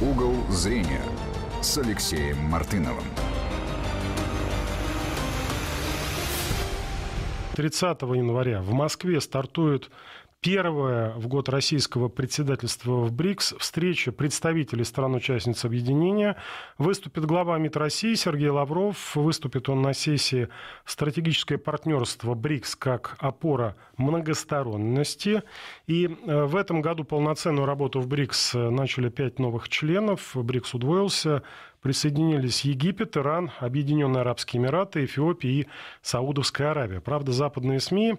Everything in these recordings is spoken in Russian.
Угол зрения с Алексеем Мартыновым. 30 января в Москве стартует Первая в год российского председательства в БРИКС встреча представителей стран-участниц объединения. Выступит глава МИД России Сергей Лавров. Выступит он на сессии «Стратегическое партнерство БРИКС как опора многосторонности». И э, в этом году полноценную работу в БРИКС э, начали пять новых членов. БРИКС удвоился присоединились Египет, Иран, Объединенные Арабские Эмираты, Эфиопия и Саудовская Аравия. Правда, западные СМИ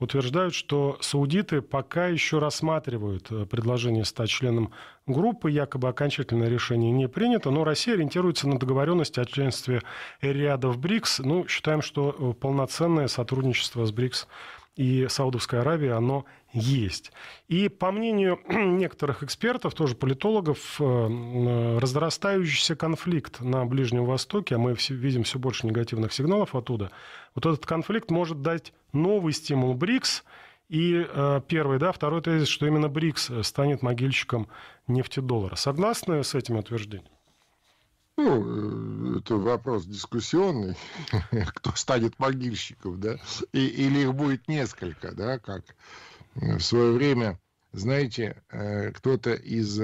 утверждают, что саудиты пока еще рассматривают э, предложение стать членом группы, якобы окончательное решение не принято, но Россия ориентируется на договоренность о членстве ряда в БРИКС. Ну, считаем, что э, полноценное сотрудничество с БРИКС и Саудовской Аравией, оно есть. И по мнению некоторых экспертов, тоже политологов, э, разрастающийся конфликт на Ближнем Востоке, а мы видим все больше негативных сигналов оттуда, вот этот конфликт может дать новый стимул БРИКС, и э, первый, да, второй тезис, что именно БРИКС э, станет могильщиком нефтедоллара. Согласны с этим утверждением? Ну, это вопрос дискуссионный, кто станет могильщиком, да, и, или их будет несколько, да, как Э, в свое время, знаете, э, кто-то из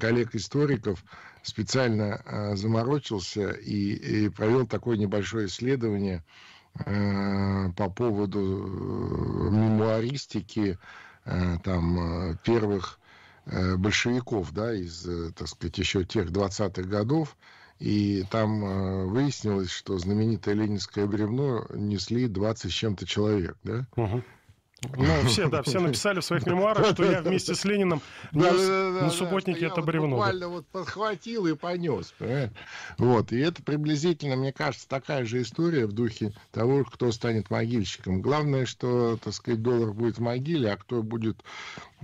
коллег-историков специально э, заморочился и, и провел такое небольшое исследование по поводу мемуаристики там, первых большевиков, да, из, так сказать, еще тех 20-х годов, и там выяснилось, что знаменитое ленинское бревно несли 20 с чем-то человек, да? Угу. Ну, все, да, все написали в своих мемуарах, что я вместе с Лениным нес на субботнике это бревно. Буквально вот подхватил и понес, Вот, и это приблизительно, мне кажется, такая же история в духе того, кто станет могильщиком. Главное, что, так сказать, доллар будет в могиле, а кто будет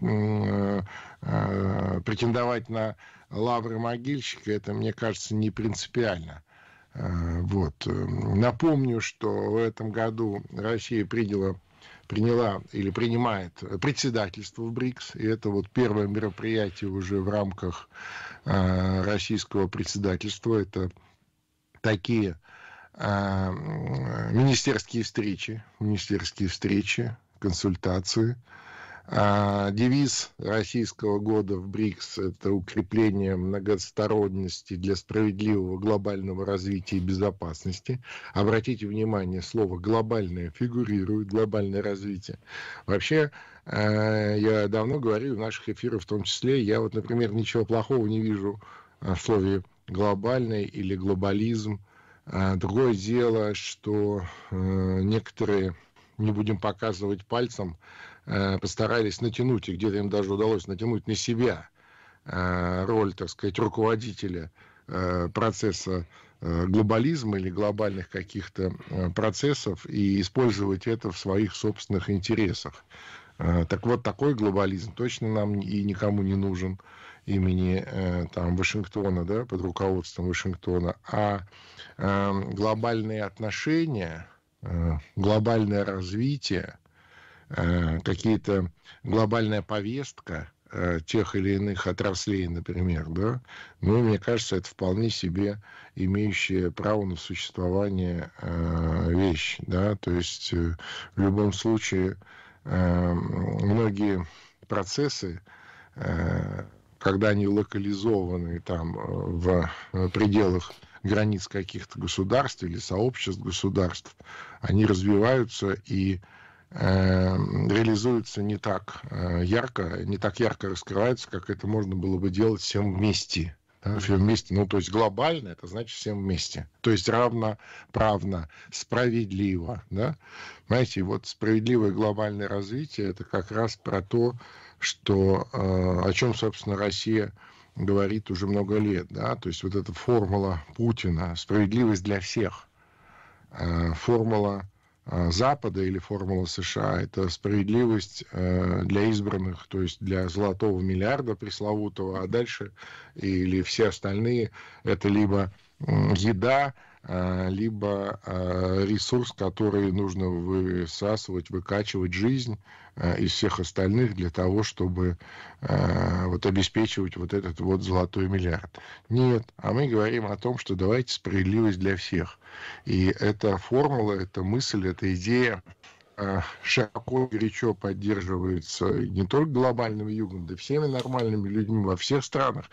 э, э, претендовать на лавры могильщика, это, мне кажется, не принципиально. Э, вот. Напомню, что в этом году Россия приняла приняла или принимает председательство в БРИКС, и это вот первое мероприятие уже в рамках э, российского председательства, это такие э, э министерские встречи, министерские встречи, консультации, а, девиз российского года в БРИКС – это укрепление многосторонности для справедливого глобального развития и безопасности. Обратите внимание, слово «глобальное» фигурирует, глобальное развитие. Вообще, э, я давно говорю в наших эфирах в том числе, я вот, например, ничего плохого не вижу в слове «глобальное» или «глобализм». А, другое дело, что э, некоторые, не будем показывать пальцем, Э, постарались натянуть, и где-то им даже удалось натянуть на себя э, роль, так сказать, руководителя э, процесса глобализма или глобальных каких-то процессов и использовать это в своих собственных интересах. Так вот, такой глобализм точно нам и никому не нужен имени там, Вашингтона, да, под руководством Вашингтона. А эм, глобальные отношения, глобальное развитие – Э, какие-то глобальная повестка э, тех или иных отраслей, например, да, ну, мне кажется, это вполне себе имеющая право на существование э, вещь, да, то есть в любом случае многие процессы, когда они локализованы там в пределах границ каких-то государств или сообществ государств, они развиваются и Эм, реализуется не так э, ярко, не так ярко раскрывается, как это можно было бы делать всем вместе. Да, все вместе, ну то есть глобально, это значит всем вместе. То есть равноправно, справедливо. Да? Знаете, вот справедливое глобальное развитие это как раз про то, что, э, о чем, собственно, Россия говорит уже много лет. Да? То есть вот эта формула Путина, справедливость для всех, э, формула Э, Запада или формула США, это справедливость э, для избранных, то есть для золотого миллиарда пресловутого, а дальше или все остальные, это либо еда, а, либо а, ресурс, который нужно высасывать, выкачивать жизнь а, из всех остальных для того, чтобы вот обеспечивать вот этот вот золотой миллиард. Нет, а мы говорим о том, что давайте справедливость для всех. И эта формула, эта мысль, эта идея, Э, широко и горячо поддерживается не только глобальным югом, да всеми нормальными людьми во всех странах.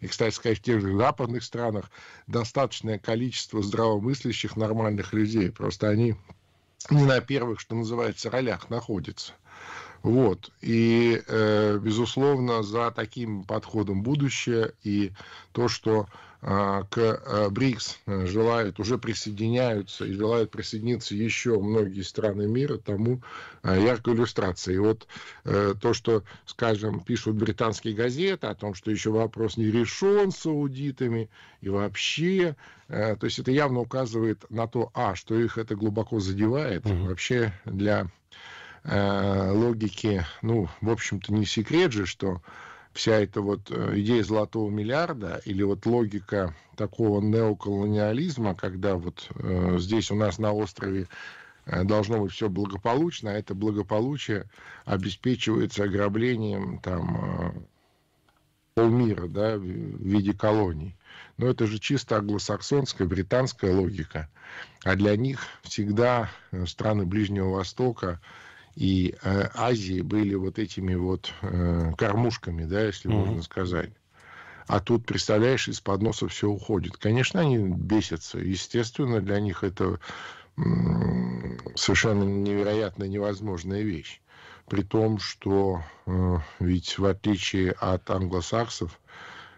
И, кстати сказать, в тех же западных странах достаточное количество здравомыслящих нормальных людей. Просто они не на первых, что называется, ролях находятся. Вот. И, э, безусловно, за таким подходом будущее и то, что а, к э, БРИКС э, желают, уже присоединяются и желают присоединиться еще многие страны мира, тому э, яркая иллюстрация. И вот то, что, скажем, пишут британские газеты о том, что еще вопрос не решен с саудитами и вообще, то есть это явно указывает на то, а, что их это глубоко задевает mm вообще для логики, ну, в общем-то, не секрет же, что вся эта вот э, идея золотого миллиарда или вот логика такого неоколониализма, когда вот э, здесь у нас на острове э, должно быть все благополучно, а это благополучие обеспечивается ограблением там э, полмира да, в виде колоний. Но это же чисто англосаксонская, британская логика. А для них всегда страны Ближнего Востока – и э, Азии были вот этими вот э, кормушками, да, если mm-hmm. можно сказать. А тут, представляешь, из-под носа все уходит. Конечно, они бесятся. Естественно, для них это м- совершенно невероятно невозможная вещь. При том, что э, ведь в отличие от англосаксов, э,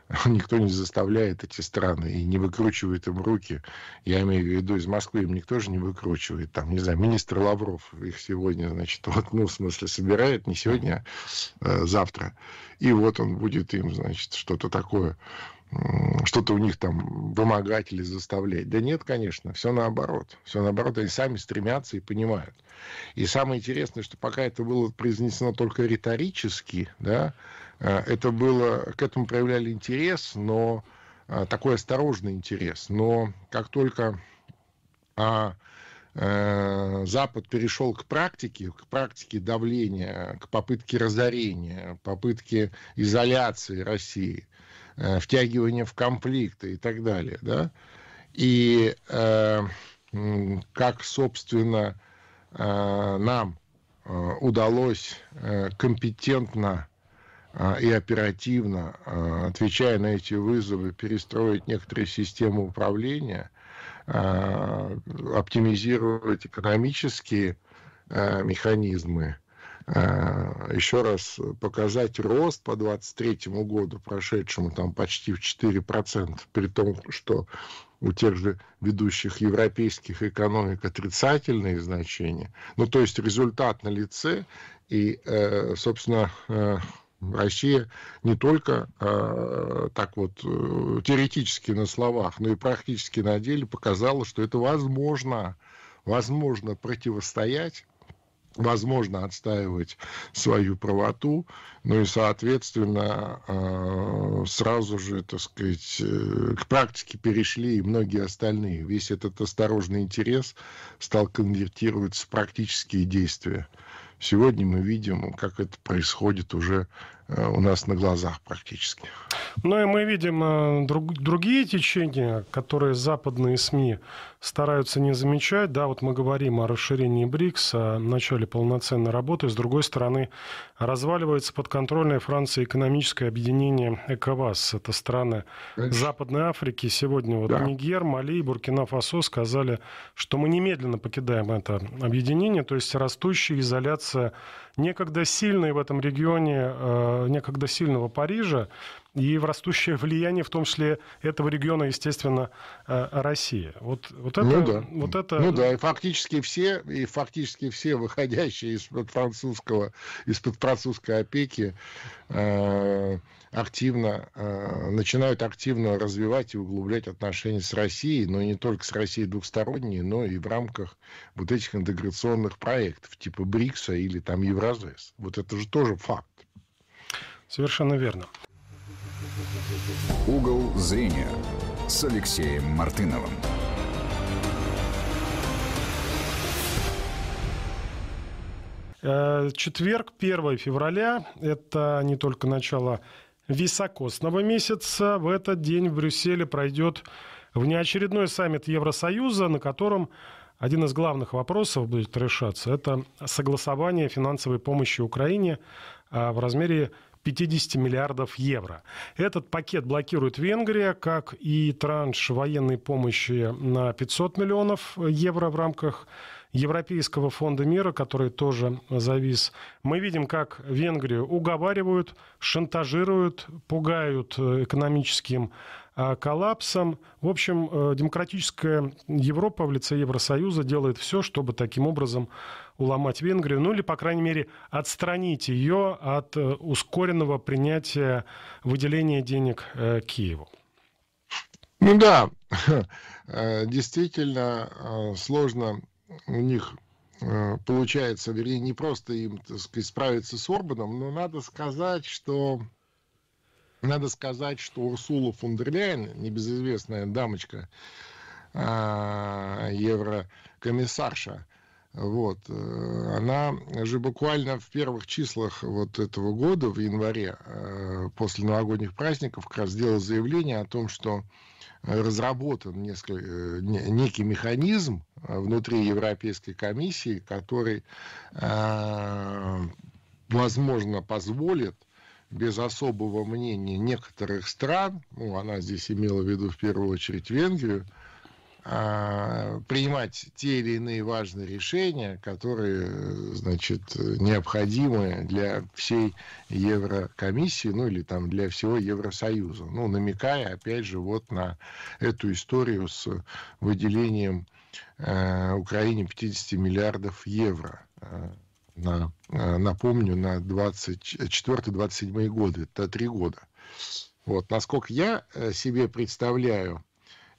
никто не заставляет эти страны и не выкручивает им руки. Я имею в виду, из Москвы им никто же не выкручивает. Там, не знаю, министр Лавров их сегодня, значит, вот, ну, в смысле, собирает, не сегодня, а завтра. И вот он будет им, значит, что-то такое что-то у них там вымогать или заставлять. Да нет, конечно, все наоборот. Все наоборот, они сами стремятся и понимают. И самое интересное, что пока это было произнесено только риторически, да, а, это было, к этому проявляли интерес, но а, такой осторожный интерес. Но как только а, э, Запад перешел к практике, к практике давления, к попытке разорения, попытке изоляции России, Э, втягивания в конфликты и так далее, да, и э, как, собственно, э, нам э, удалось э, компетентно и оперативно, отвечая на эти вызовы, перестроить некоторые системы управления, оптимизировать экономические механизмы, а, еще раз э, показать рост по 2023 году, прошедшему там почти в 4%, при том, что у тех же ведущих европейских экономик отрицательные значения. Ну, то есть результат на лице, и, э, собственно, э, Россия не только так вот теоретически на словах, но и практически на деле показала, что это возможно, возможно противостоять возможно отстаивать свою правоту, ну и, соответственно, э, сразу же, так сказать, э, к практике перешли и многие остальные. Весь этот осторожный интерес стал конвертироваться в практические действия. Сегодня мы видим, как это происходит уже Э, у нас на глазах практически. Ну и мы видим э, друг, другие течения, которые западные СМИ стараются не замечать. Да, вот мы говорим о расширении БРИКС, о начале полноценной работы. С другой стороны, разваливается подконтрольное Франции экономическое объединение ЭКОВАС. Это страны Конечно. Западной Африки. Сегодня вот да. Нигер, Мали и Буркина-Фасо сказали, что мы немедленно покидаем это объединение. То есть растущая изоляция некогда сильной в этом регионе э, Э, некогда сильного Парижа и в растущее влияние, в том числе этого региона, естественно, э, России. Вот, вот это, ну да, вот это... ну да, и фактически все, и фактически все выходящие из-под французского, из-под французской опеки э, активно э, начинают активно развивать и углублять отношения с Россией, но не только с Россией двухсторонние, но и в рамках вот этих интеграционных проектов типа БРИКСа или там Евразес. Вот это же тоже факт. Совершенно верно. Угол зрения с Алексеем Мартыновым. Э, четверг, 1 февраля, это не только начало високосного месяца. В этот день в Брюсселе пройдет внеочередной саммит Евросоюза, на котором один из главных вопросов будет решаться. Это согласование финансовой помощи Украине а, в размере 50 миллиардов евро. Этот пакет блокирует Венгрия, как и транш военной помощи на 500 миллионов евро в рамках Европейского фонда мира, который тоже завис. Мы видим, как Венгрию уговаривают, шантажируют, пугают э, экономическим э, коллапсом. В общем, э, демократическая Европа в лице Евросоюза делает все, чтобы таким образом уломать Венгрию, ну или, по крайней мере, отстранить ее от э, ускоренного принятия выделения денег э, Киеву. Ну да, э, действительно сложно у них получается, вернее, не просто им, так сказать, справиться с Орбаном, но надо сказать, что надо сказать, что Урсула фон дер Ляйен, небезызвестная дамочка, еврокомиссарша, вот. Э, она же буквально в первых числах вот этого года, в январе, э, после новогодних праздников, как раз сделала заявление о том, что разработан несколько, э, некий механизм внутри Европейской комиссии, который, возможно, позволит без особого мнения некоторых стран, ну, она здесь имела в виду в первую очередь Венгрию, а, принимать те или иные важные решения, которые, э, значит, необходимы для всей Еврокомиссии, ну или там для всего Евросоюза. Ну, намекая, опять же, вот на эту историю с выделением э, Украине 50 миллиардов евро э, на, напомню, на 24-27 годы, это три года. Вот, насколько я себе представляю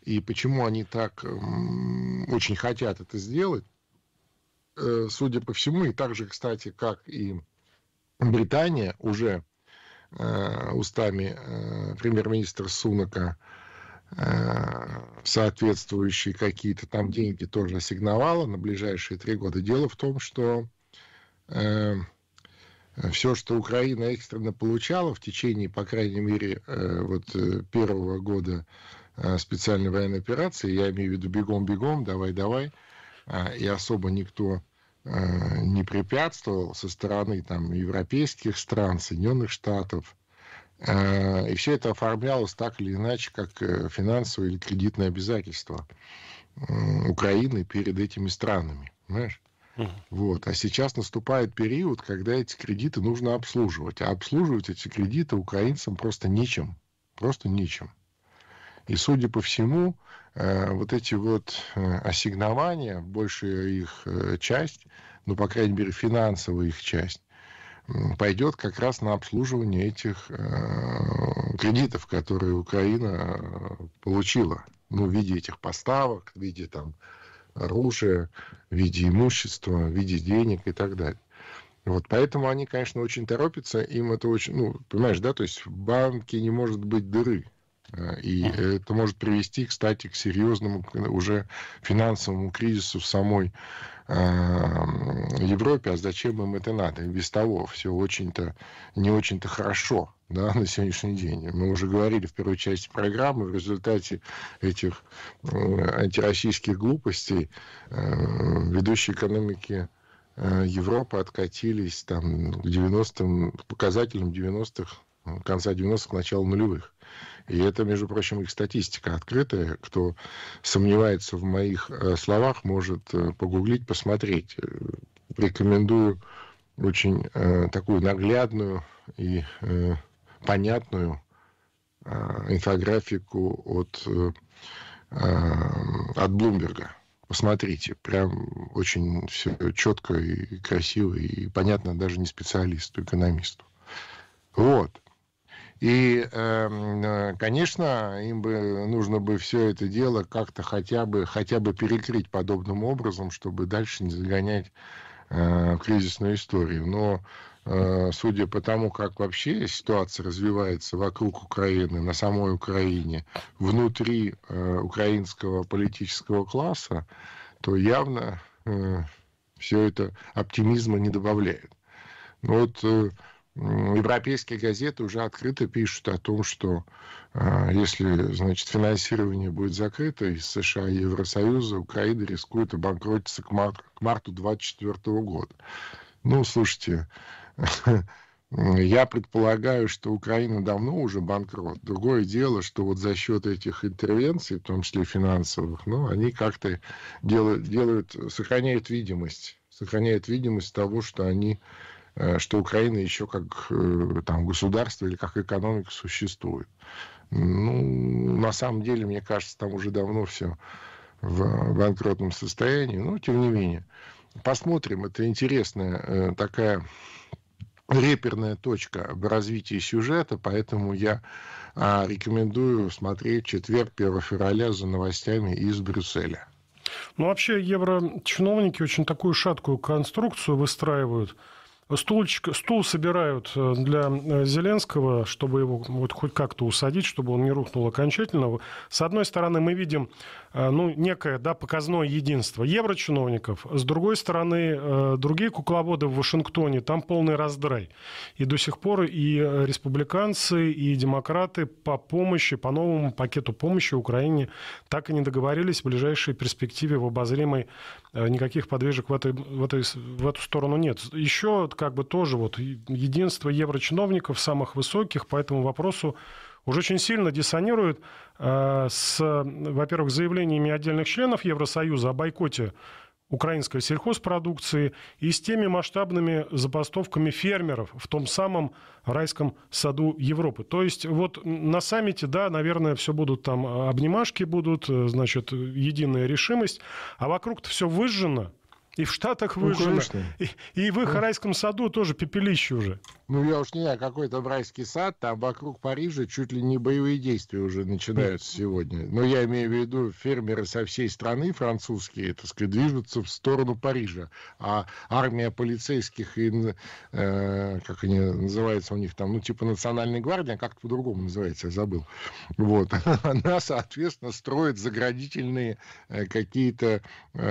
и почему они так эм, очень хотят это сделать, э, судя по всему, и так же, кстати, как и Британия уже э, устами э, премьер-министра Сунака соответствующие какие-то там деньги тоже ассигновала на ближайшие три года. Дело в том, что все, что Украина экстренно получала в течение, по крайней мере, вот первого года Э, специальной военной операции, я имею в виду бегом-бегом, давай-давай, а, и особо никто э, не препятствовал со стороны там, европейских стран, Соединенных Штатов. Э, и все это оформлялось так или иначе, как финансовое или кредитные обязательства Украины перед этими странами. Понимаешь? Вот. А сейчас наступает период, когда эти кредиты нужно обслуживать. А обслуживать эти кредиты украинцам просто нечем. Просто нечем. И, судя по всему, э, вот эти вот э, ассигнования, большая их э, часть, ну, по крайней мере, финансовая их часть, пойдет как раз на обслуживание этих кредитов, которые Украина получила, ну, в виде этих поставок, в виде там оружия, в виде имущества, в виде денег и так далее. Вот, поэтому они, конечно, очень торопятся, им это очень, ну, понимаешь, да, то есть в банке не может быть дыры, Э, и это может привести, кстати, к серьезному уже финансовому кризису в самой эм, Европе. А зачем им это надо? без того все очень-то не очень-то хорошо да, на сегодняшний день. Мы уже говорили в первой части программы, в результате этих э, антироссийских глупостей э, ведущие экономики Европы откатились там, к 90-м, показателям 90-х, конца 90-х, начала нулевых. И это, между прочим, их статистика открытая. Кто сомневается в моих э, словах, может э, погуглить, посмотреть. Э, рекомендую очень э, такую наглядную и э, понятную э, инфографику от, э, от Блумберга. Посмотрите, прям очень все четко и красиво и понятно даже не специалисту, экономисту. Вот. И, эм, э, конечно, им бы нужно бы все это дело как-то хотя бы, хотя бы перекрыть подобным образом, чтобы дальше не загонять э, в кризисную историю. Но э, судя по тому, как вообще ситуация развивается вокруг Украины, на самой Украине, внутри украинского политического класса, то явно все это оптимизма не добавляет. Ну вот европейские газеты уже открыто пишут о том, что а, если, значит, финансирование будет закрыто из США и Евросоюза, Украина рискует обанкротиться к, мар- к марту 2024 года. Ну, слушайте, я предполагаю, что Украина давно уже банкрот. Другое дело, что вот за счет этих интервенций, в том числе финансовых, ну, они как-то делают, делают, сохраняют видимость, сохраняют видимость того, что они Э, что Украина еще как э, там, государство или как экономика существует. Ну, на самом деле, мне кажется, там уже давно все в банкротном состоянии, но тем не менее. Посмотрим, это интересная э, такая реперная точка в развитии сюжета, поэтому я а, рекомендую смотреть четверг 1 февраля за новостями из Брюсселя. Ну, вообще, еврочиновники очень такую шаткую конструкцию выстраивают стульчик, стул собирают э, для э, Зеленского, чтобы его вот хоть как-то усадить, чтобы он не рухнул окончательно. С одной стороны, мы видим э, ну, некое да, показное единство еврочиновников, с другой стороны, другие кукловоды в Вашингтоне, там полный раздрай. И до сих пор и республиканцы, и демократы по помощи, по новому пакету помощи Украине так и не договорились в ближайшей перспективе в обозримой никаких подвижек в, этой, в, этой, в эту сторону нет. Еще как бы тоже вот единство еврочиновников самых высоких по этому вопросу уже очень сильно диссонирует э, с, во-первых, заявлениями отдельных членов Евросоюза о бойкоте украинской сельхозпродукции и с теми масштабными забастовками фермеров в том самом райском саду Европы. То есть вот на саммите, да, наверное, все будут там а, обнимашки будут, э, значит, единая решимость, а вокруг-то все выжжено, и в Штатах ну, выжжено. Ну, и, и в их ну. райском саду тоже пепелище уже. Ну, я уж не знаю, какой там райский сад, там вокруг Парижа чуть ли не боевые действия уже начинаются сегодня. Но я имею в виду, фермеры со всей страны французские, так сказать, движутся в сторону Парижа. А армия полицейских и, э, как они называются у них там, ну, типа национальной гвардии, а как-то по-другому называется, я забыл. Вот. Она, соответственно, строит заградительные э, какие-то э,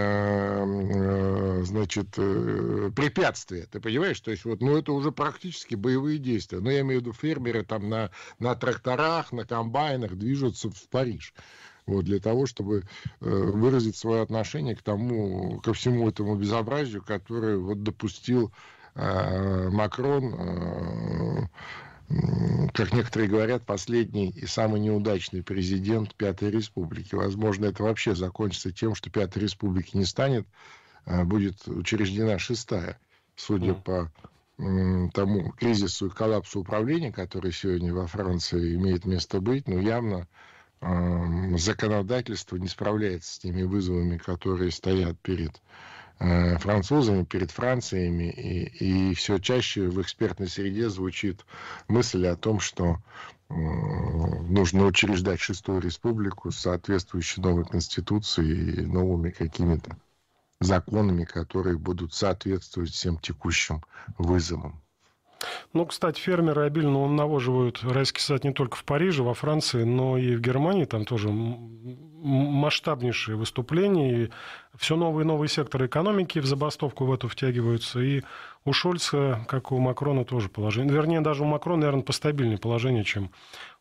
э Э, значит, э, препятствия, ты понимаешь? То есть, вот, ну, это уже практически боевые действия. но ну, я имею в виду фермеры там на, на тракторах, на комбайнах движутся в Париж вот, для того, чтобы э, выразить свое отношение к тому, ко всему этому безобразию, которое вот допустил э, Макрон, э, как некоторые говорят, последний и самый неудачный президент Пятой Республики. Возможно, это вообще закончится тем, что Пятой Республики не станет, а, будет учреждена шестая, судя по тому кризису и коллапсу управления, который сегодня во Франции имеет место быть, но явно э, законодательство не справляется с теми вызовами, которые стоят перед э, французами, перед Франциями, и, и все чаще в экспертной среде звучит мысль о том, что э, нужно учреждать шестую республику с соответствующей новой конституцией и новыми какими-то законами, которые будут соответствовать всем текущим вызовам. Ну, кстати, фермеры обильно навоживают райский сад не только в Париже, во Франции, но и в Германии. Там тоже масштабнейшие выступления. И все новые и новые секторы экономики в забастовку в эту втягиваются. И у Шольца, как и у Макрона, тоже положение. Вернее, даже у Макрона, наверное, постабильнее положение, чем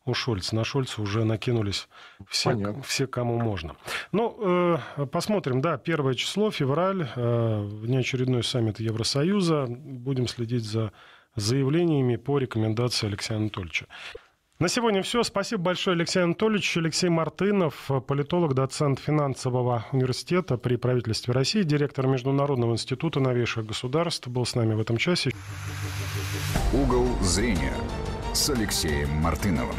у Шольца. На Шольца уже накинулись все, все кому можно. Ну, э, посмотрим. Да, первое число, февраль, э, внеочередной саммит Евросоюза. Будем следить за заявлениями по рекомендации Алексея Анатольевича. На сегодня все. Спасибо большое, Алексей Анатольевич. Алексей Мартынов, политолог, доцент финансового университета при правительстве России, директор Международного института новейших государств, был с нами в этом часе. Угол зрения с Алексеем Мартыновым.